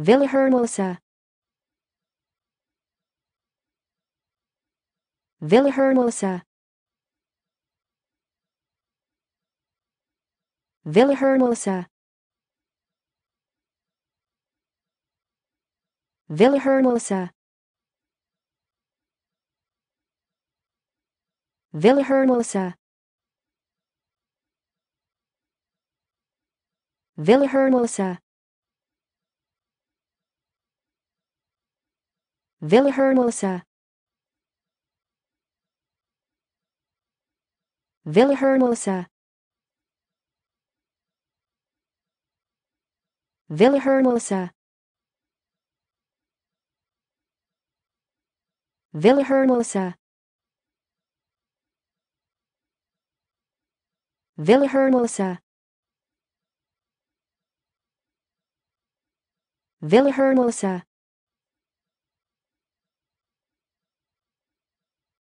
Villahermosa Villahermosa Villahermosa Villahermosa Villahermosa Villahermosa Villahermosa Villahermosa Villahermosa Villahermosa Villahermosa Villahermosa